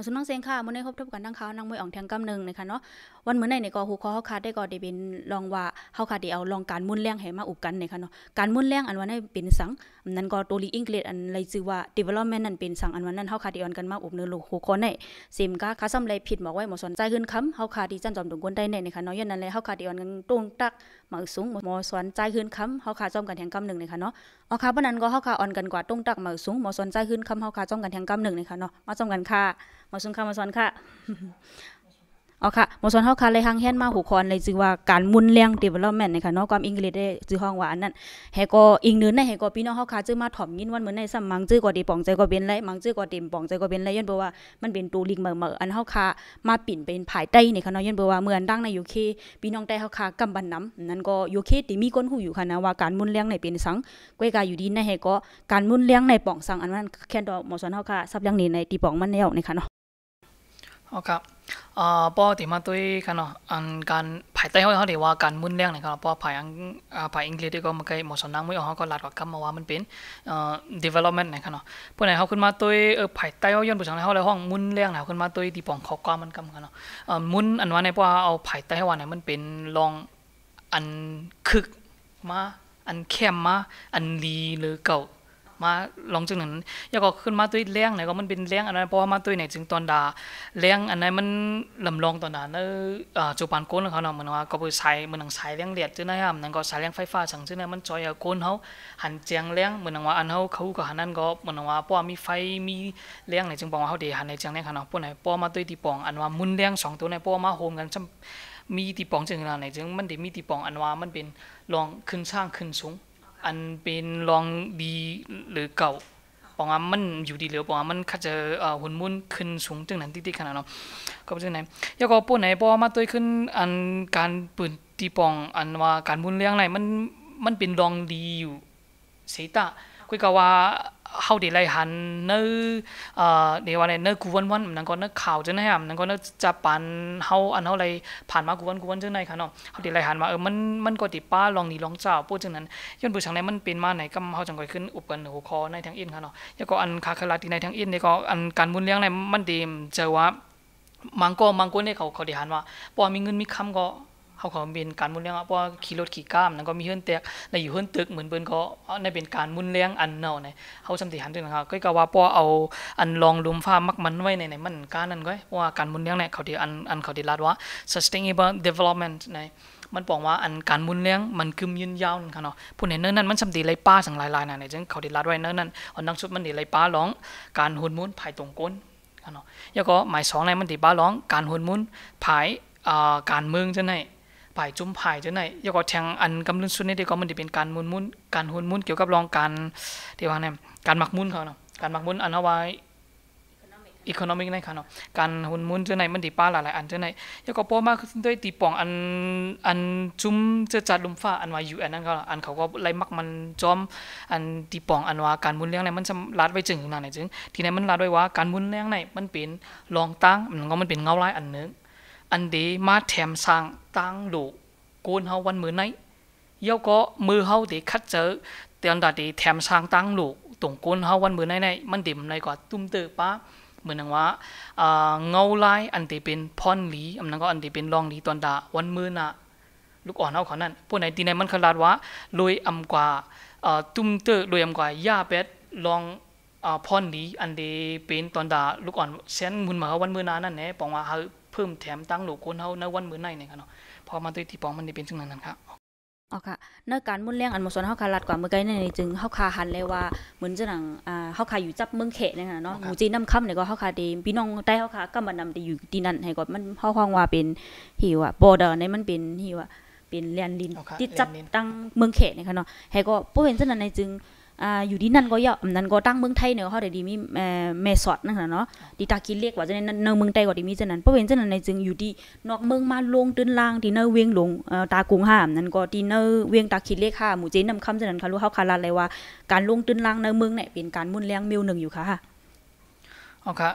มาสุนน้งเซงค่ะมื่อในพบทบกันทั้งเขานางมวยอ่องแทงกำหนึ่งนะคะเนาะ วันเมื้อในในกอหูคอเขาคาดได้กอได้เปนลองว่าเขาคาดเดีเอาลองการมุ่นแรงให้มาอุบกันนะคะเนาะ การมุ่นแรงอันวันนั้นเป็นสังนั้นก็ตัวลีอังกฤษอันไรชื่อว่า development นั่นเป็นสังอันวันนั้นเขาคาดเดีออนกันมาอุบเนื้อลูกหูคอในเซมก้าคาซัมาไรผิดบอกไว้หมอสอนใจขึ้นคำเขาคาดดีจันจอมดุงกวนได้ในนะคะเนาะย้อนนั้นเลยเขาคาดเดีออนกันตรงตักหมอสูงหมอสอนใจขึ้นคำเขาคาจอมกันแทงกำหนึ่งนะคะเนาะอ๋อค่ะบ่นั้นก็เขาคาออนกันกว่าตรงตักหมอสูงหมอสอนใจขึ้นคำเขาคาจอมกันแทงกำหนึ่งนะคะเนาะมาจอมกันค่ะมาสุนค่ะมาสอนค่ะเอาค่ะมาสอนเฮาคันเลยหังแฮนมาหูคอนเลยจือว่าการมุนเลี้ยง development นะคะเนาะความอังกฤษได้จือห้องว่าอันนั้นแฮก็อิงเนื้อในแฮก็พี่น้องเฮาคาจือมาถ่อมยินวันเหมือนในส้ํมังจือกว่าดีป่องใจก็เป็นไรมังจือกว่าเต็มป่องใจก็เป็นไรย้อนบ่ว่ามันเป็นตูลิงเหมื่อๆอันเฮาคามาปิ่นเป็นภายใต้นี่ค่ะเนาะย้อนบ่ว่าเหมือนดังในยูเคพี่น้องใต้เฮาคากำบันน้ำ นั่นก็ยู UK ติมีก้นหูอยู่ค่ะนะว่าการมุนเลี้ยงในเป็นสังกวยกาอยู่ดีในแฮก็การมุนเลี้ยงในป่องสังอันนั้นแค่ดอกมาสอนเฮาคาซับเลี้ยงนี่ในตีป่องมันแล้วนะคะเนาะโอเครับเอ่อพอที่มาตุยกันเนาะอันการภายใต้เฮาเฮาได้ว่าการมุ่นแรงนะครับพอภายอังภายอังกฤษก็มันก็หมะสนาไมวยเฮาก็หลัดกว่าคำมาว่ามันเป็นเอ่อ development นะครับเนาะเพิ่นให้เฮาขึ้นมาตุวยเอ่อภายใต้เฮาย้อนผู้ชังเฮาเลยห้องมุ่นแรงนะขึ้นมาตุวยที่ปองขอกว่ามันกำกันเนาะเอ่อมุ่นอันว่าในป้อเอาภายใต้ว่าเนี่ยมันเป็นลองอันคึกมาอันเข้มมาอันลีหรือเก่ามาลองจงหนั้นยงก็ขึ้นมาตุ้ย้ยงไหนก็มันเป็น้ยงอันนั้นเพราะว่ามาตุ้ยไหนจึงตอนดา้ยงอันนั้นมันลำลองตอนนั้นื้อจูปันโกนเขาเนาะเหมือนว่า ก็ไปใช้เหมือนหนังใช้้ยงเลียดจึงน้ครับนั่นก็ใช้้ยงไฟฟ้าจังจึงน้มันจอยโกนเขาหันเจียง้ยงเหมือนว่าอันเขาเขาก็หันนั่นก็เหมือนว่าป้อมีไฟมีเลี้ยงไหนจึงบอกว่าเขาเดี๋ยวหันในจยง้ยงเขาเนาะพ้อไหนป้อมาตุ้ยตีปองอันว่ามุน้ยงสองตัวในราอมาโฮมกันจํมีตีปองจึงอะไหนจึงมันเดมีตีปองอันว่ามันเป็นลองขึ้นสร้างขึ้นสูงอันเป็นลองดีหรือเก่า ปองอามันอยู่ดีหรือปองอามันคัดจะหุ่นมุ่นขึ้นสูงจึงนั้นติ๊ๆขนาดเนาะก็เป็นจังไหนยาก็ปุ่นไหนปองมาตัวขึ้นอันการปืนตีปอง อันว่าการมุ่นเรื่องไหนมันมันเป็นลองดีอยู่เสียตาคุยกับว่าเขาเดี๋ยวไรหันเนื้อเดี๋ยวอะไรเนื้อกูวันวันมันก็เนื้อข่าวจังไหนอ่ะมันก็เนื้อจะปันเขาอันเขาอะไรผ่านมากูวันกูวันจังไหนค่ะเนาะเขาเดี๋ยวไรหันมาเออมันมันก็ติดป้าลองนีลองเจ้าพูดจังนั้นย้อนบุชงไรนมันเป็นมาไหนก็เขาจังก่อยขึ้นอุปกณ์หัวคอในทางอินค่ะเนาะแล้วก็อันคาคาลาตีในทางอินเนี่ยก็อันการบุญเลี้ยงในมันดีมเจอว่ามังก็มังก็เนี่ยเขาเขาเดี๋ยวหันว่าพอมีเงินมีคำก็เขาขอเป็นการมุนเลี้ยงเพราะขี่รถขี่ก้าม นั่นก็มีเฮือนแตกในอยู่เฮือนตึกเหมือนเปิ์นเขาในเป็นการมุนเลี้ยงอันเนาี่นเขาสัมผัสหันด้วยนะครับก็กว่าราอเอาอันรองลุมฟ้ามักมันไว้ในในมันการนั่นก็ว่าการมุนเลี้ยงเนี่ยเขาที่อันอันเขาที่รัดว่า sustainable development ในมันบอกว่าอันการมุนเลี้ยงมันคืมยืนยาวนั่นค่ะเนาะ ผู้ในเนิ้นนั้นมันสำดีไรป้าสังหลายๆนั่นในจึงเขาที่รัดไว้เนิ้นนั้นอันนังสุดมันดีไรป้าร้อง การหุ่นมุนภายตรงก้นค่ะเนาะแล้วก็หมายสองในมันดีป้าร้องการหุ่นมุนภายการเมืองจะไหน่ายจุ่มผ่ายจัไหนยกแทงอันกำลังสุดนี่ดีก็มันจะเป็นการมุนมุนการหุนมุนเกี่ยวกับรองการ ทียว่าเนี่ย การหมักมุนเขาเนาะ การหมักมุนอันเอาไว้อีโคโนมิกในค่ะเนาะ การหุนมุนเจ้าไหนมันดีป้าหลายหลายอันเจ้าไหนยกวกาพป้มากด้วยตีป่องอันอันจุ่มเจ้าจัดลุมฟ้าอันว่าอยู่อันนั้นเขาอันเขาก็ไล่มักมันจอม อันตีป่องอันว่าการมุนเลี้ยงเนมันจะรัดไว้จึงนานไหนจึงทีนีนมันรัดไว้ว่าการมุนเลี้ยงเนมันเป็นรองตั้งมันก็มันเป็นเงาล่อันนึงอันเดมาแถมสัางตังหลูกกูนเฮาวันมือไหนเย่ะก็มือเฮาเดคัดเจอเตียนดาดีแถมสัางตังหลูตรงกูนเฮาวันมือไหนไหนมันดิ่มในกว่าตุ้มเตอป้าเหมือนว่าเงาลายอันเดเป็นพอนลีอันนั้นก็อันเดเป็นรองลีตอนดาวันมือน่ะลูกอ่อนเอาขอนั่นพวกไหนตีในมันขลาดว่าลอยอำกว่าตุ้มเตอลอยอำกว่าย่าเป็ดลองพอนลีอันเดเป็นตอนดาลูกอ่อนเ้นมุนมาวันมือนานั่นแหละปองว่าเฮาเพิ่มแถมตั้งหลูกคนเฮาในวันมื้อในนี่ค่ะเนาะพอมาด้วยที่ปองมันได้เป็นเชงนั้นนั่นค่ะอ๋อค่ะเนือการมุ่นเลี้ยงอันมสนเฮาคาลัดกว่าเมื่อไกลนนจึงเฮาคาหันเลยว่า เหมือนจะหนังอ่าเฮาคาอยู่จับเมืองเขตนี่ค่ะเนาะหมู่จีนน้ำค่ำานี่ก็เฮาคาดีพี่น้องใต้เฮาคาก็มานำได้อยู่ที่นั่นให้ก็มันเฮาควองว่าเป็นหิวอ่ะบอเดอร์นมันเป็นหิวอ่ะเป็นแลนดินที่จับตั้งเมืองเขตนี่ค่ะเนาะให้ก็บ่เห็นเชงนั้นในจึงอยู่ดีนั่นก็ยออนั่นก็ตั้งเมืองไทยเนอะเขาเดวดีมีแม่สอดนั่นแหละเนาะดีตากินเรียกว่าจะในเนเมืองไทยก็ดีมีจะนั้นเพราะเป็นจะนั้นในจึงอยู่ดีนอกเมืองมาลงตื้นล่างที่เนเวียงหลงตากรุงห้ามนั่นก็ที่เนเวียงตากินเรียกค่ะ หมู่เจนนำคำจะนั้นค่ะรู้เขาคาราเลยว่า การลงตื้นล่างเนเมืองเนี่ยเป็นการมุ่นแรงมิวหนึ่งอยู่ค่ะเอาค่ะ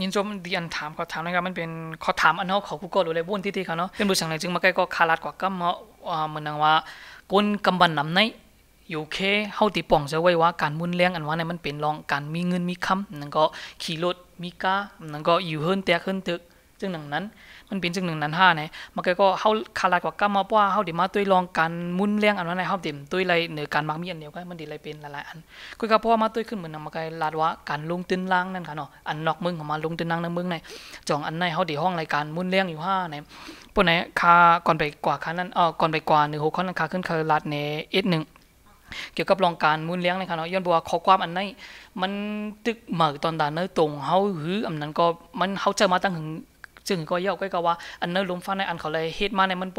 ยินชมดีอันถามขอถามนะครับมันเป็นขอถามอันเขาของกูก็รู้เลยบุ่นที่ที่เขาเนาะ เป็นบุษสงในจึงมาใกล้ก็คาราดกว่าก็เหมือนนางว่ากนกำบันนำในอยู่เคเฮาติป่องจะไว้ว่าการมุนแรงอันว่าในมันเป็นรองการมีเงินมีคำนั่นก็ขี่รถมีก้านั่นก็อยู่เฮิรนเตะเฮิรนตึกจึงหนึ่งนั้น มันเป็นจึงหนึ่งนั้นห้าไงมันก็เฮาคารากวาก้ามาป้าเฮาเดี๋ยวมาตัวรองการมุนแรงอันว่าในเฮาเดี๋ยวตุยไรเหนือการมักมีอันเดียวกันมันเดี๋ยวไรเป็นหลายๆอันก็กบพ่อมาตัวขึ้นเหมือนนำมันก็ลาดว่าการลงตึ้นล่างนั่นค่ะเนาะ อันนอกมึงของมาลงตึ้นล่างในมึงใน จองอันในเฮาเดี๋ยวห้องรายการมุนแรงอยู่ห้าไงปุ่นไหนคาก่อนไปกว่าคานั้นเออก่อนไปกว่าหนึ่งหกคันนั้นคาขึ้นคาลาดเนเอ็ดหนึ่งเกี่ยวกับรองการมุ่นเลี้ยงเลยคับเนาะย้อนบอกว่าข้อความอันนี้มันตึกหมากตอนด่านเนื้อตรงเฮาหืออันนั้นก็มันเฮาเจอมาตั้งหึงจึงก็เย่าก็ก็ว่า อันเนอ้์ลมฟ้าในอันเขาเลยเฮ็ดมาในมันโป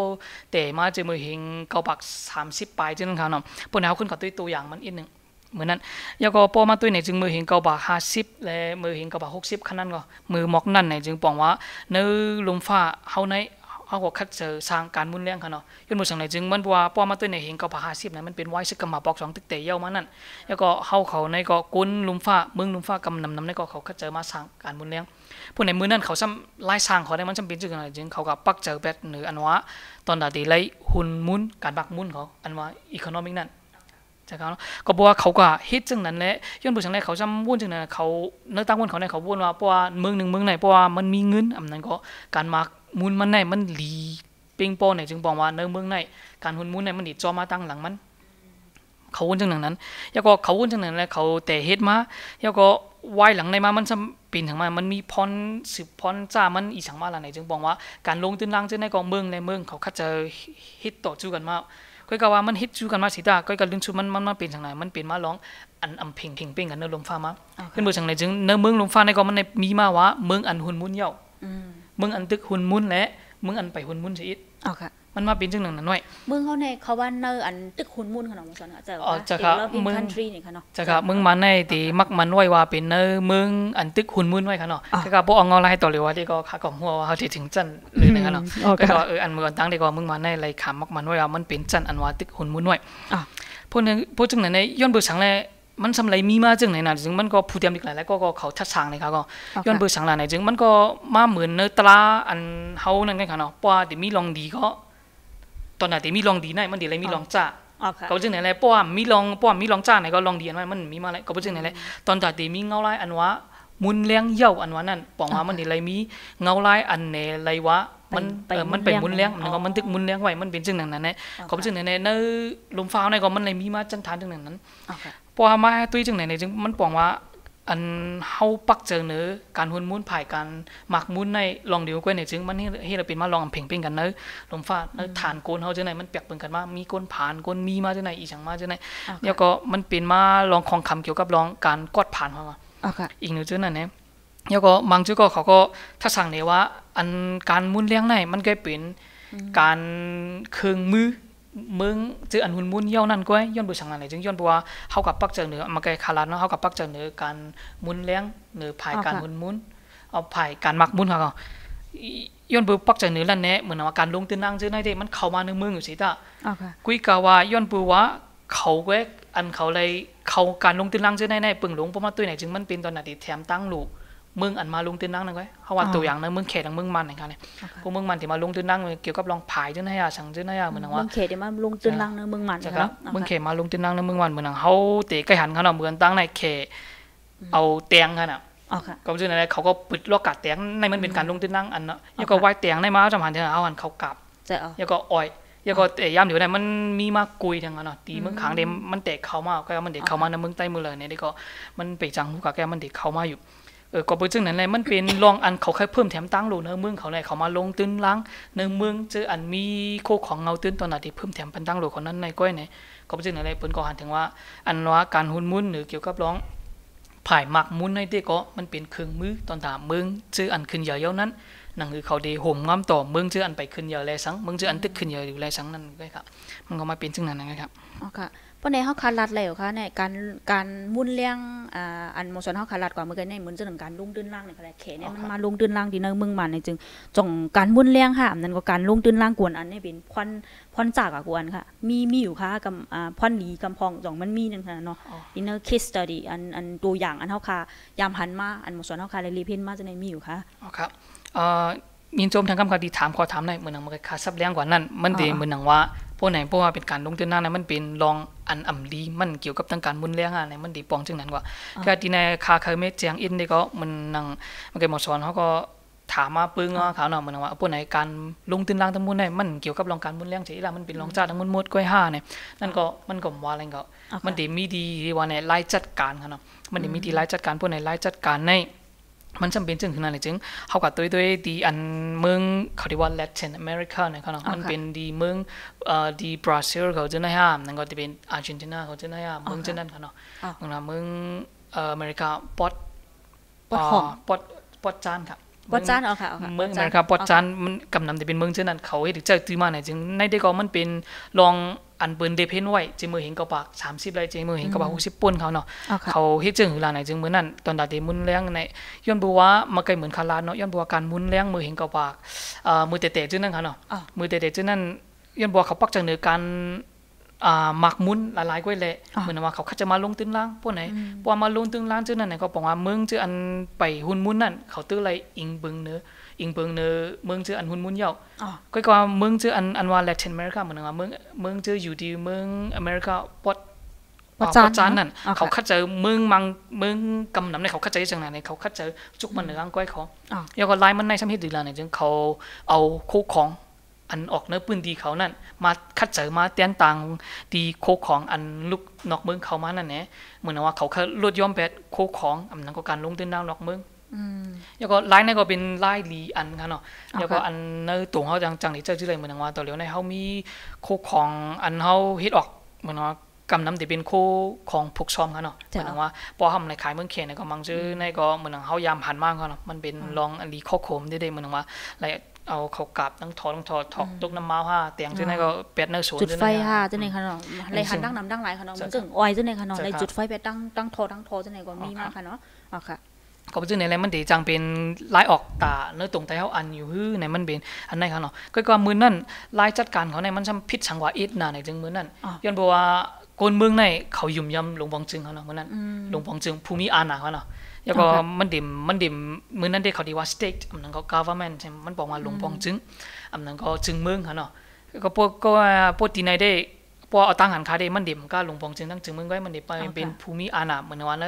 แต่มาเจอมือเฮงเกาปักสสามิบปลายจึงคับเนาะปนเอาขึ้นกับตัวตัวอย่างมันอีกหนึ่งเหมือนนั้นยาก็ปอมาตัวไหนจึงมือเห็นเกาบาห้าสิบและมือเห็นเกาบาหกสิบขนาดก็มือหมอกนั่นไหนจึงบอกว่า เนื้อลมฟ้าเฮาในอาหัวคัดเจอสร้างการมุ่นเลี้ยงค่ะเนาะยุนมุสังเลยจึงมันบัวป้อมาตัวในเหงนก็ผาหาสิบนั้นมันเป็นไว้ซึกกมาปอกสองตึกเตยเย้ามานั่นแล้วก็เ้าเขาในก็กุนลุมฟ้าเมืองลุมฟ้ากำนำนำในก็เขาคัดเจอมาสร้างการมุ่นเลี้ยงผู้ในมือนั่นเขาซ้ำไล่สร้างเขาได้มันจำเป็นจึงไรจึงเขากับปักเจอแบดหรืออันวะตอนดาตีไลหุ่นมุ่นการบักมุ่นเขาอันวะอีโคโนมิกนั่นจากเขาก็บอกว่าเขาก็ฮิตจังนั้นแหละย้อนบุสังไรเขาจำวุ่นจังนั้นเขาเนื้อตั้งวุ่นเขาในเขาวุ่นว่าเพราะว่าเมืองหนึ่งเมืองไหนเพราะว่ามันมีเงินอันนั้นก็การมามุนมันไหนมันหลีเปียงโปไหนจึงบอกว่าเนื้อเมืองไหนการหุ่นมุนไหนมันดีจอมาตั้งหลังมัน เขาวุ่นจังหนังนั้นยงก็เขาวุ่นจังหนังแล้วเขาแต่เฮ็ดมายงก็วายหลังในมามันจะปีนถึงมา มันมีพรสืบพรจ้ามันอีสังมาลงไหนจึงบอกว่าการลงตื้นล่างจะในกองเมืองในเมืองเขาคัดจะเฮ็ดต่อจู้กันมาก็กลก็ว่ามันเฮ็ดจู้กันมาสิตาก้ก็ลืมชูมันมันมาเปยนทางไหนมันเปยนมาร้องอันอำเพ่งเพ่งเป่งกันเนื้อลมฟ้ามาขึ้นบ่จังไหนจึงเนื้อเมืองลมฟ้าในกองมันในมีมาวะเมืองอันหุ่นมุ่นเย่ามึงอันตึกหุ่นมุ่นและมึงอันไปหุ่นมุ่นสิอิดอ๋อค่ะ มันมาเป็นจังหนึ่งนั้นไอยเมืองเขาในเขาว่าเนออันตึกคุณมุ่นขนมสอนจะว่าจะครับเมืองจะครับเมืองมาในตีมักมันไว้ว่าเป็นเนอเมืองอันตึกคุณมุ่นไว้ค่ะเนาะจะครับพวกเอางอไห้ต่อเลยว่าที่ก็ขากล่องหัวว่าเขาถืถึงจันเลยนะคะเนาะ ก็เอออันเมืองตั้งที่ก็เมืองมาในไรขามักมันไว้ว่ามันเป็นจันอันว่าตึกคุณมุ่นไว้พวกนึงพวกจังหนังในย้อนบื่สังเลยมันสำหรับมีมาจึงไหนนะจึงมันก็ผู้เตรียมอีกหลายแล้วก็เขาทัดสางเลยคับก็ย้อนเบอร์สังหลายไหนจึงมันก็มาเหมือนเนื้อตราอันเฮานั่นกันค่ะเนาะป้าเดี๋ยวมีลองดีก็ตอนไหนเดี๋ยวมีลองดีไหนมันเดี๋ยวอะไรมีลองจ้าก็จึงไหนอะลรป้อมมีลองป้อมมีลองจ้าไหนก็ลองดีอันนั้นมันมีมาเลยก็จึงไหนอะลรตอนจากเดี๋ยวมีเงาลายอันวะมุนเลี้ยงเย่าอันวะนั่นปองว่ามันเดี๋ยวอะไรมีเงาลายอันเนอะไรวะมันเออมันเป็นมุนเลี้ยงมันก็มันตึกมุนเลี้ยงไว้มันเป็นจึงนั้นนั่นแหละก็จึงไหนในลมฟ้าในก็มันเลยมีมาจันทานจึงนั้นพอมาตุ้ยจังไหนในจึงมันปองว่า อันเฮาปักเจอเนื้อการหุ่นมุ่นผ่ายการหมักมุ่นในลองเดียวกันในจึงมันให้เราเป็นมาลองเพ่งเพ่งกันเนื้อลมฟ้าเนื้อฐานโกนเฮาจังไหน มันเปียกเปิงกันมามีโกนผ่านโกนมีมาจังไหนอีฉังมาจังไหนแล้วก็มันเป็นมาลองของคำเกี่ยวกับลองการกอดผ่านเข้ามาอีกหนึ่งจังนั้นเนี่ยแล้วก็บางจุดก็เขาก็ถ้าสั่งเนี่ยว่า อันการมุ่นเลี้ยงในมันก็เป็นการเครื่องมือมึงจืออันหุ่นมุนนย้อนั่นก้อยย้อนบุษังนั่นเลยจึงย้อนบัวเขากับปักเจอเหนือมาไกลคารันเนาะเขากับปักเจอเหนือการมุนเลี้ยงเหนือภายการหุ่นมุนเอาภายการมักมุนเขาย้อนบุปักเจอเหนือลั่นเน่เหมือนว่าการลงตื่นนั่งจือในที่มันเข้ามาในงมืองอยู่สิตากุยกาว่าย้อนบัวเขาแวกอันเขาเลยเขาการลงตื่นนั่งจือในในปึงหลงเพราะมาตุ้ยไหนจึงมันเป็นตอนนาทีแถมตั้งลูกมึงอันมาลุงตื่นนั่งนั่งไว้เขาว่าตัวอย่างนะมึงเขตทางมึงมันอะไรกเนีลยพวกมึงมันที่มาลุงตื่นนั่งเกี่ยวกับลองผายตื่นให้ยาสังตื่นให้ยาเหมือนว่า มึงเขตมาลุงตื่นนั่งนะมึงมันจ้ะมึงเขตมาลุงตื่นนั่งนะมึงมันเหมือนเขาเตะกระหันเขาเนาะเหมือนตั้งในเขตเอาเตียงเขาเนาะก็ชื่ออะไรเขาก็ปิดล็อกกัดเตียงในมันเป็นการลุงตื่นนั่งอันเนาะแล้วก็ไหวเตียงในมาจำหันที่เอาหันเขากลับแล้วก็อ่อยยก็เตะย่ำเดี๋ยวน้นมันมีมากกุยท้งนั้นเนาะ ตีมึงขังเดมมันเตะเขามากก็มันเตะเขามานมึงใต้มือเลยเนี่ยด้ก็มันไปจังหูกบแกมันเตะเขามาอยู่เออกบเปจึงนั้นเลยมันเป็นลองอันเขาเคยเพิ่มแถมตั้งหลูกเนื้อเมืองเขาเลยเขามาลงตื้นล้างเนื้อเมืองเจออันมีโคของเงาตื้นตอนนั้นที่เพิ่มแถมเป็นตั้งหลูคนนั้นในก้อยไหนกบเป็จึงนั้นเลยเปิ้นก็หันถึงว่าอันว่าการหุ่นมุ่นหรือเกี่ยวกับร้องผายหมักมุนในเี่ก็มันเป็นเครื่องมือตอนถามเมืองเจออันขึ้นใหญ่เยานั้น นั่นคือเขาดีห่มง้มต่อเมืองเจออันไปขึ้นใหญ่แลสังเมืองเจออันตึกขึ้นใหญ่อยู่แลสังนั่นก็ครับมันก็มาเป็นจึงนั้นนะครับอ๋อค่ะเพราะใน้องคารัดแล้วค่ะเนี่ยการการมุ่นเลี้ยงอ่าอันโมชน้องคารัดกว่าเมื่อกี้เนี่ยเหมือนจะถึงการลุงดื้นล่างนี่ย็แหละเขเนี่ยมันมาลุงดื้นล่างดีเนอร์มึงมันนจึงจงการมุ่นเลี้ยงค่ะนั่นก็การลุงดื้นล่างกวนอันนี่เป็นพวพนจากกวนค่ะมีมีอยู่ค่ะกับอ่าพหนีกำพองจองมันมีนั่นค่ะเนาะดีเนอร์คิสตดีอันอันตัวอย่างอัน้องคายามหันมาอันโมชน้องคาเลยรีเพนมาจะในมีอยู่ค่ะอ๋อครับเอ่อมีโจมทางคำคดีถามขอถามหน่อยเหมือนหนังมันคาซับเลี้ยงกว่านั้นมันดีเหมือนหนังว่าพวกไหนพวกว่าเป็น การลงตืุนหน้าในมันเป็นลองอันอ่ำดีมันเกี่ยวกับทางการมุ่นแรงงานในมันดีปองจึงนั้นกว่าก็ที่ในคาเคยเมเจีงอินได้ก็มันนั่งมันเกิดหมอสอนเขาก็ถามมาปึ้งอ่ะเขาเนาะมันว่าพวกไหนการลงตืุนล่างทั้งมุนในมันเกี่ยวกับลองการมุ่นแรงใช่ละมันเป็นลองจ้าทั้งมุนมดก้อยห้าเนี่ยนั่นก็มันก็ว่าอะไรก็มันดีมีดีว่าในไล่จัดการเขาเนาะมันดีมีดีไล่จัดการพวกไหนไล่จัดการในมันจำเป็นจึงขนาดไหนจึงเขากับตัวด้วยดีอันเมืองเขาเรียกว่าละตินอเมริกานะครับมันเป็นดีเมืองเอ่อดีบราซิลเขาจะนะฮะนั่นก็จะเป็นอาร์เจนตินาเขาจะนะฮะเมืองจะนั่นเขาเนาะเมืองเอ่ออเมริกาปอดปอดปอดปอดจานครับปอดจานเอาค่ะเมืองอเมริกาปอดจานมันกำนำแจะเป็นเมืองเช่นนั้นเขาเฮ็เจาตื้มาเนี่ยจึงในเด็ก็มันเป็นรองอันเปิ้นเดเพนไว้จมือเห็นกระปากสามสิบไรจมือเห็นกระปากหกสิบปุ่นเขาเนาะเขาเฮ็ดจึงหรือลาไหนจึงมือนั่นตอนดาเดมุนเลี้ยงในย้อนบัวมาไกลเหมือนคาราเนาะย้อนบัวการมุนเลี้ยงมือเห็นกระปากมือเตะๆจึงนั่นเขาเนาะมือเตะๆจึงนั่นย้อนบัวเขาปักจากเหนือการหมักมุนหลายๆก้วยแหละเหมือนว่าเขาจะมาลงตึ้งล่างพวกไหนพวกมาลงตึ้งล่างจึงนั่นไหนก็บอกว่ามึงจึงอันไปหุ่นมุนนั่นเขาตื้อไรอิงบึงเนื้ออิงเปิงเนอเมืองเจออันหุ่นมุนยอกก็ก็เมืองเจออันอันว่าแลตินอเมริกาเหมือนว่าเมืองเมืองเจออยู่ดีเมืองอเมริกาปดปดจานนั่นเขาคัดเจอเมืองมังเมืองกำนำในเขาคัดเจอจังไหนเขาคัดเจอจุกมันเหนืออังก้อยเขายอกไล่มันในช้ำเฮ็ดดีล่ะเนี่ยจึงเขาเอาโคของอันออกเนื้อปืนดีเขานั่นมาคัดเจอมาเตียนตังดีโคของอันลูกนอกเมืองเขามานั่นแหนเหมือนว่าเขาเคาลดย่อมแปดโคของอันนั้นก็การลงต้นดาวนอกเมืองแล้วก็ไลน์นี่ก็เป็นไลน์ลีอันคันเนาะแล้วก็อันในตัวเขาจังจังนี่เจ้าชื่ออะไรเหมือนว่าตัวเลี้ยวในเขามีโคของอันเขาเฮ็ดออกเหมือนว่ากำน้ำติเป็นโคของผูก้อมคันเนาะเหมือนว่าพอทำในขายเมืองเขียนในก็มังชื่อในก็เหมือนเขายามผ่านมากคันเนาะมันเป็นรองอันลีข้อคมได้ได้เหมือนว่าอะไรเอาเขากลับต้องถอดต้องถอดถอกตุกน้ำม้าห้าเตียงเจ่นัหนก็เป็ดเนื้อสูนจุดไฟห้าเจ่นไหนคะเนาะไรหันดั้งน้ำดั้งไรคะเนาะมันจึงออยเจ่นไหนคะเนาะในจุดไฟเป็ดตั้งตั้งถอตั้งถอเจ้านีนก็มีมากค่ะเนาะอ๋อค่ะก็ซื่อในแมันเดจังเป็นลายออกตาเนื้อตรงแทยเขาอันอยู่ฮื้อในมันเป็นอันไหนเขาเนาะก็ือมือนั่นลายจัดการเขาในมันช่าพิษสังวาอิดนาในจึงมือนั่นย้อนบอกว่าโกนเมืองในเขายุ่มยำหลวงปองจึงเขาเนาะมือนั่นหลวงปองจึงภูมิอาณาเขาเนาะแล้วก็มันดิมมันดิมมือนั่นได้เขาดีว่าสเต็กอันนั้นก็ government มันบอกว่าหลวงปองจึงอันนั้นก็จึงเมืองเขาเนาะก็พวกก็พวกที่ในได้พอเอาตั้งหันคาเดมันเดิมก็หลวง่องจึงตั้งจึงมึงก็มันเดิมไปเป็นภูมิอาณาเหมือนว่าใน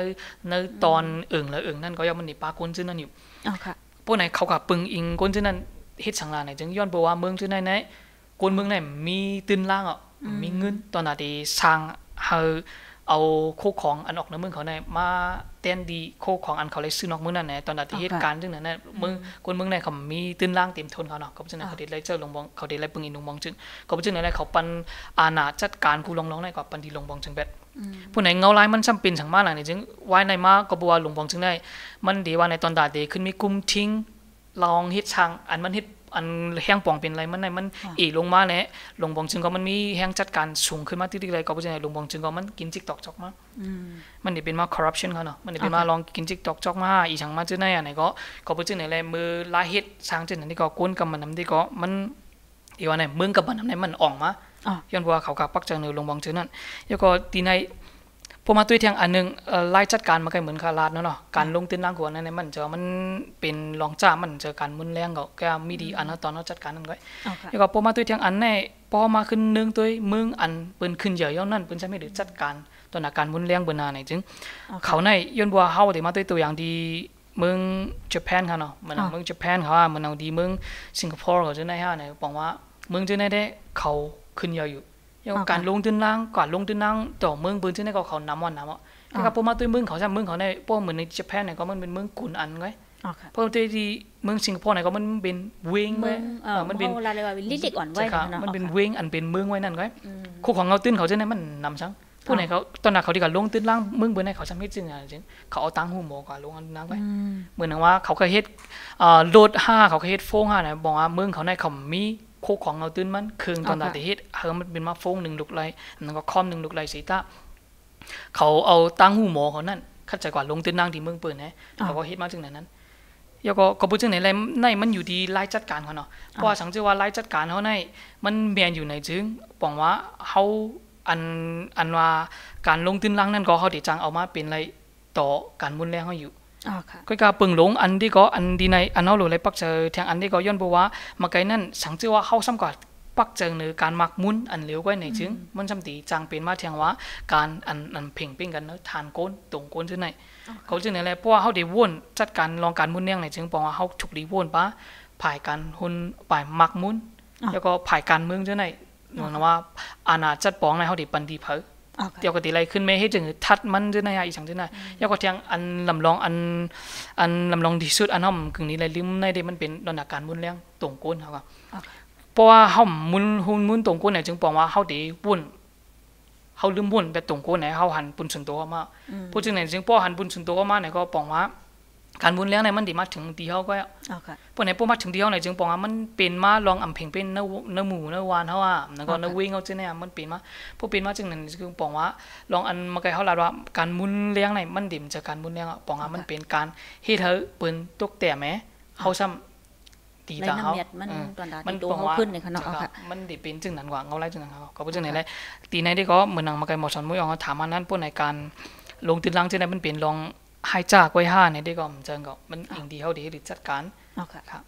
ในตอนเอืองแลวเอืองนั่นก็ยังมันเดิมปากนชื่อนั่นอยู่พวกไหนเขากับปึงอิงกนชื่อนั่นเฮ็ดสังลาไหนจึงย้อนบอกว่าเมืองชื่อไหนไหนก้นเมืองไหนมีตื้นล่างอ่ะมีเงินตอนนนทีสร้างเฮาเอาโคของอันออกในเมืองเขาหนมาเต้นดีโคของอันเขาเลยซื้อนอกมือนั่นไงะตอนนั้นที่เหตุการณ์ซึ่งนั้นน่ะมือคนมือในเขามีตื้นล่างเต็มทนเขาเนาะเขาจึงเขาเด็ดเลยเจ้าลงบองเขาเด็ดเลยปึงอินลงบองจึงเขาจึงนั่นแเขาปันอาณาจัดการกูลองร้องในกว่าปันดีลงบองจึงแบบผู้ไหนเงาลายมันจำเป็นสังมาหลังนี่จึงไวยในมากกบัวลงบองจึงได้มันดีว่าในตอนดาเดขึ้นมีกุ้มทิ้งลองเฮ็ดช่างอันมันเฮ็ดอันแห้งป่องเป็นไรมันไหนมันอีลงมาเนี่ยลงบองจึงก็มันมีแห้งจัดการสูงขึ้นมาที่ที่ไรก็เพราะฉะนั้นลงบองจึงก็มันกินจิกตอกจอกมากมันเนี่เป็นมาคอร์รัปชันเขาเนาะมันเนี่เป็นมาลองกินจิกตอกจอกมาอีช่างมาจืงอไหนอะไหนก็ก็เพราะฉะนั้นอะไรมือลาเฮ็ดช้างจึงไหนที่ก็ก้นกับมันน้ำที่ก็มันที่ว่าไหนเมืองกับมันน้ำไหนมันอ่องมาย้อนว่าเขากับปักจังเนือลงบองจืงอนั่นแล้วก็ที่ไหนพอมาตุ้ยเทียงอันนึงไล่จัดการมาไกลเหมือนคาราดเนาะการลงตื้นล่างหัวนั่นเนีมันจะมันเป็นรองจ้ามันจะการมุนแรงก็แกมีดีอันตอนเราจัดการนั่นก็แล้วก็พอมาตุ้ยเทียงอันในพอมาขึ้นนึงตุ้ยมึงอันเป็นขึ้นเยอะย้อนนั่นเป็นใช่ไหมหรือจัดการตอนอาการมุนแรงเบอร์นาไหนจึงเขาในย้อนบัวเฮา๋ยวมาตุ้ยตัวอย่างดีเมืองญี่ปุ่นค่ะเนาะมันเมืองญี่ปุ่นเขาว่ามันเอาดีเมืองสิงคโปร์เขาจะได้ฮะเนี่ยบอกว่าเมืองจะได้ได้เขาขึ้นเยอะอยู่ยังงการลลน่างก่อนลงต่อเมืองบืนที่ในก็เขาน้ำวันน้ำอ่ะที่กับพวกมาตัวเมืองเขาใช่เมืองเขาในพวกเหมือนในญี่ปุ่นเนี่ยก็มันเป็นเมืองกุนอันไงเพราะตัวที่เมืองสิงคโปร์เนี่ยก็มันเป็นเวงไงมันเป็นอะไรว่าเป็นลิลิกอ่อนไว้มันเป็นเวงอันเป็นเมืองไว้นั่นไงคู่ของเราตื้นเขาใช่ไหมมันนำช่างผู้ไหนเขาตอนนั้นเขาดีกับลงตื้นล่างเมืองบบอเ์ไหนเขาใช้ไห่จริงอ่รจริงเขาเอาตังหูหมอกอนลงอันนั้นไปเหมือนว่าเขาเคยเฮ็ดโลดห้าเขาเคยเฮ็ดโฟงห้าเนี่ยบอกว่าเมืองเขาในเขามีโคู่ของเอาตื้นมันเคืองตอนตาติฮิตเฮอมันเป็นมาฟงหนึ่งลูกไลนั่นก็คอมหนึ่งลูกไลสีตา เขาเอาตั้งหูหมอเขานั่นขัดใจกว่าลงตื้นนั่งที่เมืองเปิดนะเขาก็ฮิตมาถึงไหนนั้น ยก็ก็พูดจึงไหนไรในมันอยู่ดีไล่จัดการเขาเนาะ เพราะสังเกตว่าไล่จัดการเขาใน มันแมนอยู่ในจึงบอกว่าเขาอันอันว่าการลงตื้นล่างนั่นก็เขาเดี๋ยจังเอามาเป็นไรต่อการมุ่นแรงเขาอยู่ก็การปึงหลงอันที่ก็อันดีในอันเอาหลุเลยปักเจอแทงอันที่ก็ย้อนบัวมาไกลนั่น สังเจอว่าเข้าซ้ำกอดปักเจอหนือการมักมุนอันเหลียวก้ในจึง มันจำตีจางเป็นมาแทงว่าการอันอันเพ่งเิ่งกันเนื้อทานโกนตรงโกนชี่ไหนเขาจึงในอะไรเพราะว่าเขาได้ว่นจัดการลองการมุนเนี่ยงในจึงบอกว่าเขาถูกดีว่นปะผ่ายการหุ่นผ่ายมักมุนแล้วก็ผ่ายการเมืองชี่ไหนเหมือนว่าอาณาจัดปองในเขาได้ปันดีเพอเดี๋ยวกตะไรขึ้นไม่ให้ถึงทัดมันด้วยนอีสังจะวนะยากกว่าที่อันลำลองอันอันลำลองที่สุดอันห้อมกึ่งนี้เลยลืมในเดมันเป็นดอนอาการมุนแรงตรงก้นเขาก็เพราะว่าห้อมมุนหุ่นมุนตรงก้นเนี่ยจึงบอกว่าเขาตีวุ่นเขาลืมวุ่นไปตรงก้นเนี่ยเขาหันปุ่นส่วนตัวมาพูดจึงไหนจึงพ่อหันปุ่นส่วนตัวมาเนี่ยก็บอกว่าการบุญเลี้ยงในมันดีมาถึงดีเขาก็พวกไหนพวกมาถึงดีเขาในจึงปองอ่ะมันเป็นมาลองอ่ำเพ่งเป็นเนื้อนหมูเนื้อวานเขาอ่ะแล้วก็เนื้อวิ่งเขาจึเนี่ยมันเป็นมาพวกเป็นมาจึงหนึ่งจึงปองว่า ลองอันมาไกลเขาลาว่าการบุญเลี้ยงในมันดิมจากการบุญเลี้ยงอ่ะปองอ่ะมันเป็นการเฮ้เธอเปิ้นตกแต่แม้เขาซ้ำตีตาเขามันปองว่ามันดิเป็นจึงนั้นกว่าเขาไล่จึงนั้นเขาูดจึงไหนไลยตีในที่เขาเหมือนนางมาไกลหมอสอนมุ้ยอองถามอันนั้นพวกไหนการลงตินลังจึงไหนมันเป็นลองหายจากไว้ห้าเนี่ยได้ก็มันจังก็มันอิงดีเขาดีหรือจัดการโอเคครับ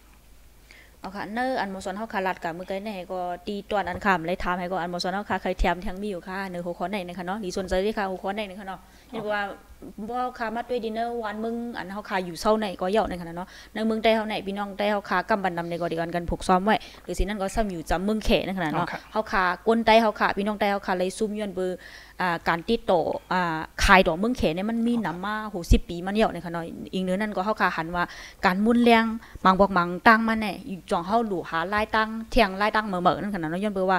เอาค่ะเนออันมอสอนเขาขาลัดกับมื้อไกไเนี่ยก็ตีตัวอันขำแลยทามให้ก็อันมอสอนเขาขาดใครแถมทั้งมีอยู่ค่ะเนอหัวข้อไหนนึงค่ะเนาะหรือสนใจที่ค่ะหัวข้อไหนนึงค่ะเนาะเห็นว่าบ่าขามาด้วยดินเนอร์วันมึงอันเขาขาอยู่เศร้าในก็เหยาะในขนาดเนาะในเมืองใต้เขาไหนพี่น้องใต้เขาขากำบันนำในกอดีกันกันผูกซ้อมไว้หรือสินั่นก็ซ้ำอยู่จำเมืองแขในขนาดเนาะเขาขากวนใต้เขาขาพี่น้องใต้เขาขาเลยซุ่มย้อนเบอร์การติดต่อคายดอกเมืองแขในี่มันมีหนามาโหิบปีมันเหยาะในขเนาะอีกเนื้อนั่นก็เขาขาหันว่า การมุ่นแรงบางบอกบางตั้งมาแน่จ่องเขาหลู่หาไล่ตั้งเทียงล่ตั้งเหม่อๆนั่นขนาดเนาะย้อนเบอร์ว่า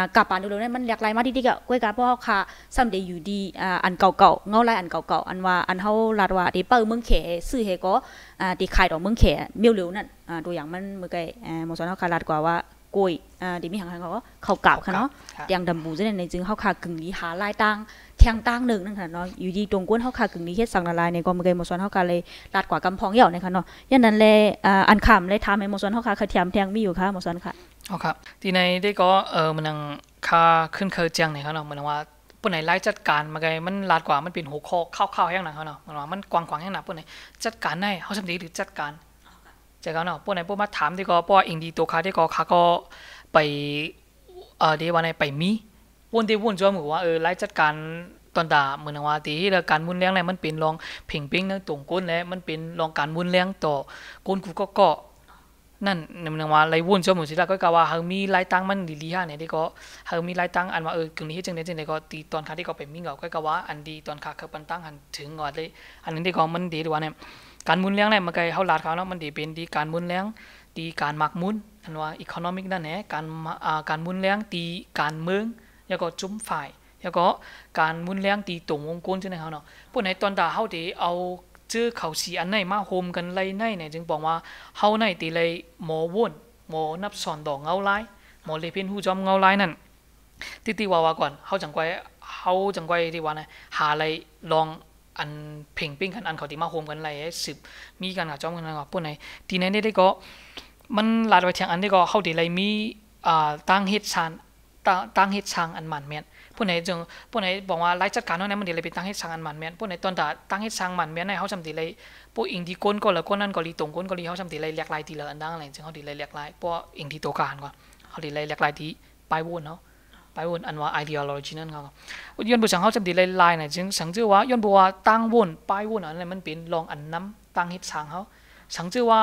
ากับปานดูแลเนี่ยมันหลากหลายมาดีๆก็กวยกาพ่อเฮาขาซ้ำได้อยู่ดีอันเก่าๆเงาล่ยอันเก่าก่อันว่าอันเขาลาดว่าที่เปิ้เมืองเขซื้อเฮก็อ่าที่ขายดอกเมืองเขเมิวเหลวนั่นอ่าตัวอย่างมันมือก่อ่ามอสอนเขาขาลาดกว่าว่ากวยอ่าดิมีหางเขาก็เขาเก่าค่ะเนาะเตียงดำบูจะในจึงเขาขากึ่งนี้หาลายตั้งเทียงตั้งหนึ่งนั่นค่ะเนาะอยู่ดีตรงก้นเขาขากึ่งนี้เฮ็ดสังละลายในก็มือก่มอสอนเขาขาเลยลาดกว่ากำพองเหี่ยวในค่ะเนาะยันนั้นเลยอ่าอันคำเลยทำให้มอสอนเขาขาคาเทียมเทียงมีอยู่ค่ะมอสอนค่ะอ๋อครับที่ในได้ก็เออมันนังคาขึ้นเคยเจียงในค่ะเนาะมันว่าปุ่นไหนไล่จัดการมาไงมันลาดกว่ามันเป็นหัวข้อเข้าๆแห่งหนักเขาเนาะมันว่ามันกว้างขวางแห่งหนักปุ่นไหนจัดการได้เขาสมเีหรือจัดการจเขาเนาะปุ่นไหนปุ่นมาถามที่ก็ป้อเองดีตัวคาที่ก็คาก็ไปเออเดี๋ยววันไหนไปมีปุ่นที่ปุ่นจะมือว่าเออไล่จัดการตอนตาเหมือนว่าตีแล้วการมุ่นแรงเนี่ยมันเป็นลองเพ่งเิ้งเนื่อตรงก้นแลวมันเป็นลองการมุ่นแรงต่อก้นกูก็เกาะนั่นนึ่งว่าไรวุ่นเจ้ามุนสิละก็กล่าวว่าเฮามีไรตังมันดีดีฮะเนี่ยที่ก็เฮามีไรตังอันว่าเออกึ่งนี้จังี่ยจังี่ยก็ตีตอนคาที่ก็ไปมิ่งเอาก็กล่าวว่าอันดีตอนคาเขาปันตั้งหันถึงก่อนเลยอันนี้ที่ก็มันดีด้ว่าเนี่ยการมุนเลี้ยงเนี่ยมันไก็เฮาลาดเขาเนาะมันดีเป็นดีการมุนเลี้ยงตีการหมักมุนอันว่าอีโคโนมิกนั่นแหละการอ่าการมุนเลี้ยงตีการเมืองแล้วก็จุ่มฝ่าย แล้วก็การมุนเลี้ยงตีตรงวงกลมใช่ไหมเขาเนาะพวกไหนตอนตาเฮาดีเอาจื้อเขาสีอันไหนมาโฮมกันไรไหนเนี่ยจึงบอกว่าเฮาไหนตีเลยหมอว่นหมอนับสอนดอกเงาไล่หมอเลเพินหูจอมเงาไล่นั่นตีตีว่าว่าก่อนเฮาจังไกวเฮาจังไกวที่ว่านะหาอะไรลองอันเพ่งปิ้งกันอันเขาตีมาโฮมกันไรสืบมีการหาจอมกันไะครปุ่นไหนทีนันได้ก็มันหลาดไปเชียงอันได้ก็เฮาตีเลยมีอ่าตั้งเฮ็ดชานตั้งเฮ็ดชางอันมันเมียนพูดไหนจึงพูดไหนบอกว่าไล่จัดการนท่นั้นมันเดีเลยไปตั้งให้ช่างอันมันเมยนพูดไหนตอนต่ดตั้งให้ช่างมันเมยนในเขาจำดีเลยพูดอิงที่ก้นก็แล้วก้นนั่นก็ลีตรงก้นก็ลีเขาจำดีเลยเรียกลายทีละอันดังอะไรจึงเขาดีเลยเรียกลายเพราะอิงที่ตัวการก่อนเขาดีเลยเรียกลายที่ปายวุ่นเนาะปวุ่นอันว่าไ i d e o l อจ y นั่นเขาย้อนบุษังเขาจำดีเลยลายน่ยจึงสังเจาว่าย้อนบัวตั้งวุ่นปลายวนอะไรมันเป็นลองอันน้ำตั้งห้ชสางเขา สังเจาว่า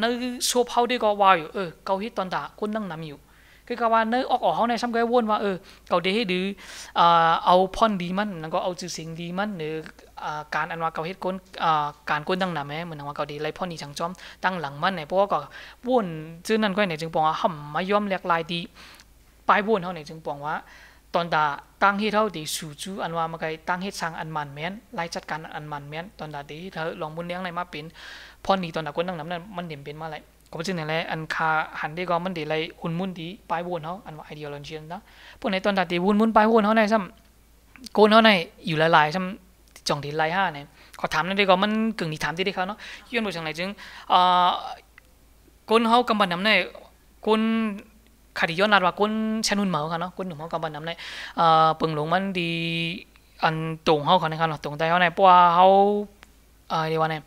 ในโซวเผาได้ก็ว่าอยู่เออเกาหลีตอนด่านนั่งนำอยู่คือก็ว่าเนื้อออกออกเขาในซ้ำก็วนว่าเออเก่าเดให้ดื้อเอาพ่อนดีมันแล้วก็เอาจื่อเสียงดีมันหรือการอันว่าเก่าเฮ็ดก้นการก้นตั้งหนาแม่เหมือนว่าเก่าดีไรพ่อนี่จังจอมตั้งหลังมันเนี่ยเพราะว่าก็วนจื่อนั่นก็เนี่ยจึงบอกว่าห่ำมาย่อมแหลกลายดีปลายวนเขาเนี่ยจึงบอกว่า ตอนดาตั้งเฮ็ดเท่าดีสู่จูอันว่ามาไกตั้งเฮ็ดสร้างอันมันแม่นไล่จัดการอันมันแม่นตอนดาดีเธอลองบุญเลี้ยงอะไรมาเป็นพ่อนี่ตอนดาก้นตั้งหนานั่นมันเด่นเป็นมาอะไรก็เป็นนั่นแหละอันคาหันได้ก็มันดีไรหุ่นมุ่นดีปลายวนเขาอันว่าไอเดียลอนเชียนนะพวกในตอนตัดตีวุ่นมุ่นปลายวนเขาในซ้ำโกนเขาในอยู่หลายๆซ้ำจ่องดีไลห้าเนี่ยขอถามนั่นได้ก็มันกึ่งทีถามที่ได้เขาเนาะย้อนบทจังไหนจึงอ่าก้นเขากำบันน้ำในก้นัดย้อนลาดว่ากนชนุนเหมาเขาเนาะก้นหนุ่มเขากำบันน้ำในอ่าปึงหลงมันดีอันตรงเขาเขาในเขาเนาะตรงใจเขาในปัาวเขาอ่าเรียกว่า่ย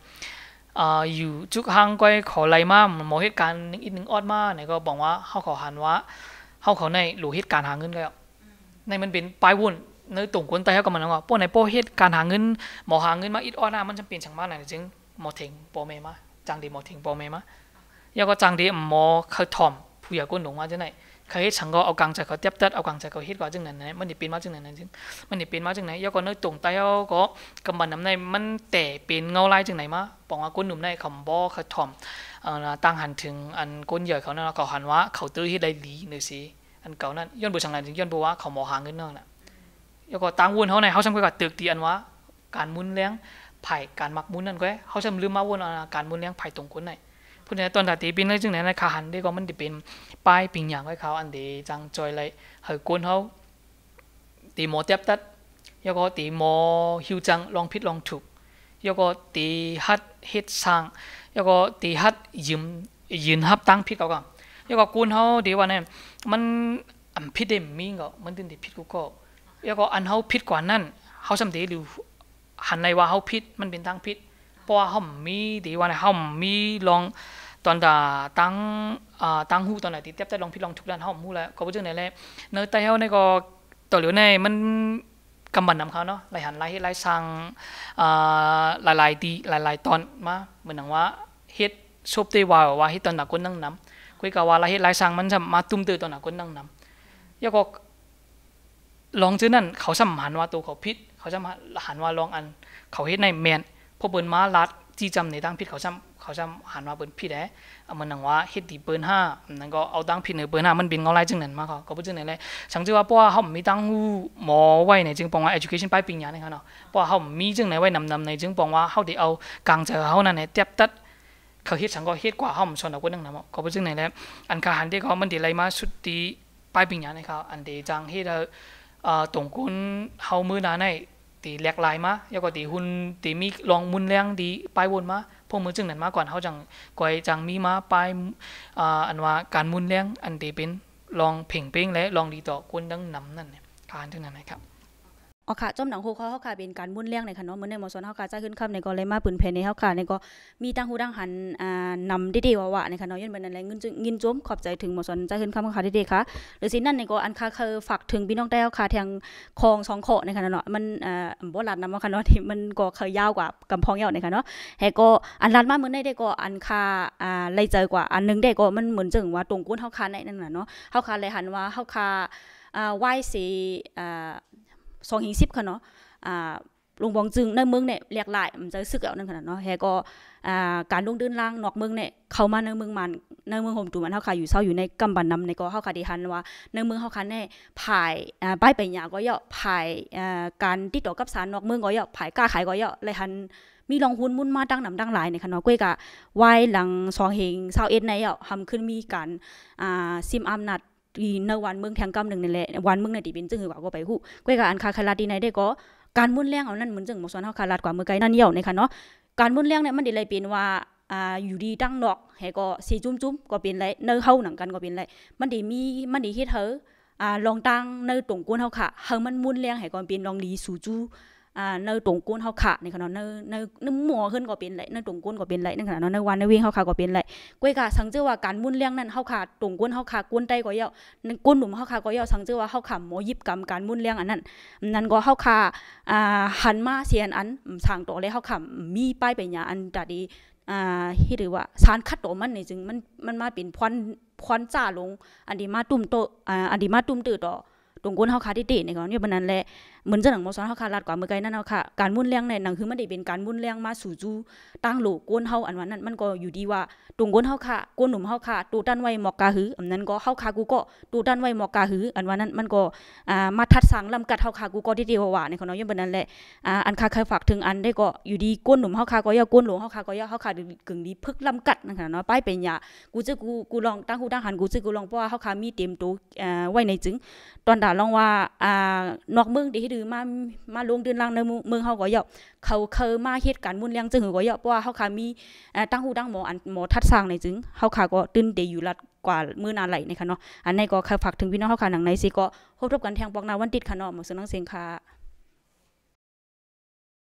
อยู่จุกหางก้อยขอไลมาหมอเหตุการณ์อีกหนึ่งออดมาไหนก็บอกว่าเขาขอหันว่าเขาขอในหลูเหตุการณ์หาเงินก็ในมันเป็นปลายวุ่นในตุ่งคนไตเขาก็มันว่าพวกในโปกเหตุการณ์หาเงินหมอหาเงินมาอีดออดหน้ามันจะเปลี่ยนช่างมาไหนจึงหมอเถงโปเมมาจังดีหมอเถงโปเมมาแล้วก็จังดีหมอเขาถ่อมผู้ใหญ่ก้นหลงมาจะไหนเขาเฮ็ดสังก็เอากลางใจเขาเตียบตัดเอากลางใจเขาเฮ็ดว่าจึงนั้นนะมันนี่เป็นมาจึงนั้นนะจึงมันนี่เป็นมาจึงไหนยอก็นึกตรงใต้เอาก็กำบันน้ำในมันแต่เป็นเงาลายจึงไหนมาปองว่าก้นหนุ่มในคำบ่เขาถ่อมเอ่อตั้งหันถึงอันก้นใหญ่เขานั่นขาหันว่าเขาตื้อเฮ็ดได้ดีนี่สิอันเก่านั้นย้อนบุษังานจึงย้อนบ่ว่าเขาหมอหางเงินนอกน่ะยอก็ตั้งวุ่นเขาในเขาช่างัญก็ตึกตีอันว่าการมุนเลี้ยงไผ่การมักมุนนั่นก็เขาช่าลืมมาวุ่นอาการมุนเลี้ยงไผ่ตรงก้นไหนพูดในตอนตัดตีเป็นเลยจึงไหนนะขาหันได้ก็มันจะเป็นป้ายปิงอย่างไว้เขา อันเดีจังจอยเลยเฮอกวนเขาตีหมอเตียบตัด ยก็ตีหมอหิวจังลองพิดลองถูกยก็ตีฮัดเฮ็ดสร้างยก็ตีฮัดยืมยืนฮับตั้งพิดเขาก็ยก็กวนเขาดีว่าเนี่ยมันอันพิดเดมมเงก็มันถึงที่ิดกูก็ยก็อันเขาพิดกว่านั้นเขาสำเดียอหันในว่าเขาพิดมันเป็นทางพิดปอห่อมมีดีวันห่อมมีลองตอนตาตั้งอ่าตั้งหูตอนไหนติดเต็บแต่ลองพี่ลองทุกด้านห่อมหูแล้วก็พูดถึงไหนแล้วเนื้อไตเฮาในก็ต่อเหลียวในมันกำบันนำเขาเนาะหลายหันหลายเฮ็ดหลายสั่งอ่าหลายๆดีหลายหลายตอนมาเหมือนหนังว่า เฮ็ดชอบีตว่าว่าเฮ็ดตอนหนักคนนั่งน้ำคุยกับว่าหลายเฮ็ดหลายสั่งมันจะมาตุ้มตือตอนหนักคนนั่งน้ำยาก็ลองเจอนั่นเขาสัมหันว่าตัวเขาพิษเขาะมาหันว่าลองอันเขาเฮ็ดในแมน็เปิ้นมาลัดจีจำในดังพิษเขาจำเขาจำหันมาเปิ้นผิดแหละมันหนังว่าเฮ็ดดีเปิ้นานั่นก็เอาดังพิษเนเปิ้นามันบินเงาไล่จึงหนัอนมากาก็ูดจึงนั้นแเละฉันจะว่าเพราะว่าเาม่ตั้งหูหมอไว้ในจึงปองว่า education ไปปิญญาในเขาเนาะเพราะเขาไมีจึงไหนไว้นำนำในจึงปองว่าเขาได้เอากางเจเขานั่นแหลยเตยบตัดเขาเฮ็ดฉังก็เฮ็ดกว่าเขาชนเอาคนนึงนะก็ูดจึงนั่นแเลยอันขาหันที่เขามันได้ไล่มาสุดที่ไปปิญญาในเขาอันเดจังเฮ็ดเอ่อตรงคุณเขามืออนาในตีแหลกลายมาแล้วก็ตีหุ่นตีมีลองมุนแรงดีไปวนมาพวกมือจึงนั้นมาก่อน เขาจังกอยจังมีมาไปาอันว่าการมุนแรง อันตีเป็นลองเพ่งเป้งและลองดีต่อคนดังนำนั่นการเท่านั้นนะครับอ๋อค่ะจมหนังโคเขาเขาคาเป็นการมุ่นเลี้ยงในคะเนมเหมือนในมอสอนเขาคาจะขึ้นคำในก็เลยมาปืนเพนในเขาคาในก็มีตั้งหูดังหันอ่านำดีๆว่าวะในคะนมยันเป็นอะไรเงินเงินจมขอบใจถึงมอสอนจะขึ้นคขาคาดีๆค่ะ หรือสินั่นในก็อันค่เคยฝากถึงพี่น้องได้เขาคาแทงคลองสองขคในคนะเนาะมันอ่าบ่ลัดนำมาคะนมที่มันก็เคยยาวกว่ากำพองยาวในคะเนมะแฮก็อันรัดมาเหมือนได้ได้ก็อันค่อ่าไล่เจอกว่าอันนึงได้ก็มันเหมือนจึงว่าตรงกุ้นเขาคาในนั่นหละเนาะเขาคาเลยหันว่าเขาคาอ่าไหว้สีอ่าสองหิงสิบค่ะเนาะอ่าลุงบองจึงในเมืองเนี่ยเรียกหลายมันจะซึกเอานั่นขนาดเนาะแฮก็อ่าการลงเดินล่างนอกเมืองเนี่ยเข้ามาในเมืองมันในเมืองโฮมตูมันเฮาค่ะอยู่เศร้าอยู่ในกำบันนำในก็เฮาค่ะดิฮันว่าในเมืองเฮาค่ะแน่ภายอ่าป้าไปหยาก็ย่อภายอ่าการติดต่อกับสารนอกเมืองก็ย่อภายกล้าขายก็ย่อเลยหันมีลองหุ้นมุ่นมาตั้งนำดังหลายในค่ะนาะก้วยกะวายหลังสองเฮงเศร้าเอ็ดในอ่ะทำขึ้นมีการอ่าซิมอำนาจอีนวันเมืองแทงกำหนึ่งนั่นแหละวันเมืองในตีบินจึงหือว่าก็ไปหู้ก้วกับอันคาคาราดีในได้ก็การมุ่นแรงเอานั่นเหมือนจึงหมอสอนเฮาคาราดกว่าเมื่อไกลนั่นเหี่ยวในค่ะเนาะการมุ่นแรงเนี่ยมันได้เลยเป็นว่าอ่าอยู่ดีตั้งดอกให้ก็สีจุ้มๆก็เป็นไรเนื้อเข้าหนังกันก็เป็นไรมันได้มีมันได้เฮ็ดเฮออ่าลองตั้งเนื้อตรงกวนเฮาค่ะเฮามันมุ่นแรงให้ก่อนเป็นลองดีสู่จู้เนื้อตรงก้นเขาขาในขณะเนื้อเนื้อเนื้อหมัวขึ้นก็เป็นไรเนื้อตรงก้นก็เป็นไรในขณะเนื้อวันเนื้อวิ่งเขาขาก็เป็นไรกล้วยกาสังเจอว่าการมุ่นเลี้ยงนั้นเขาขาดตรงก้นเขาขาก้นใต้ก็เยาะก้นหนุ่มเขาขาก็เยาะสังเจอว่าเขาขาหมอยิบกรรมการมุ่นเลี้ยงอันนั้นนั้นก็เขาขาอ่า หันมาเสียนอันสั่งต่อเลยเขาขามีป้ายไปเนี่ยอันตาดีอ่าทีหรือว่าสารคัดตัวมันในจึงมันมันมาเป็นพรพรจ่าลงอันดีมาตุ่มโตอ่าอันดีมาตุ่มตื่นต่อตรงก้นเขาขาที่ตะในขณะนี้บันนั้นแหละหมือนจะหนังมอสอนเขาขาดลาดกว่าเมื่อไงนั่นเอาค่ะ การมุ่นเลี้ยงในหนังคือมันได้เป็นการมุ่นเลี้ยงมาสู่จูตั้งโลกก้นเฮาอันวันนั้นมันก็อยู่ดีว่าตุงก้นเฮาค่ะก้นหนุ่มเฮาค่ะตูตันไวหมอกกาหืออันนั้นก็เฮาค่ะกูก็ตูตันไวหมอกกาหืออันวันนั้นมันก็มาทัดสังลำกัดเฮาค่ะกูก็ที่เดียวว่าในของน้องยามบนนั้นแหละอันค่ะเคยฝากถึงอันได้ก็อยู่ดีก้นหนุ่มเฮาค่ะก็ย่าก้นหลวงเฮาค่ะก็ย่าเฮาค่ะกึ่งดีพึกลำกัดนะคะเนาะป้ายเป็นยากูจะกูกูลองตั้งหูตั้งหันกูจะกูลองเพราะว่าเฮาค่ะมีเต็มตัวไว้ในจึง ตอนด่าลองว่านอกเมืองไดีเฮ็ดือมามาลงเดินลังในเมืองเฮาก็ยอะ เขาเคยมาเหตุการณ์มุ่นเรียงจึงหือก็ยอะเพราะว่าเฮาค่มีตั้งหูตั้งหมออันหมอทัดสร้างในจึงเฮาขาก็ตื่นเดอยู่รัดกว่ามื้อนานไหลในะคะเนาะอันนี้ก็ค่ฝากถึงพี่น้องเฮาข่ะหนังในสิก็พบทบกันแทงปอกนาวันติดค่ะเนาะหมอสุนังเสียงค่ะ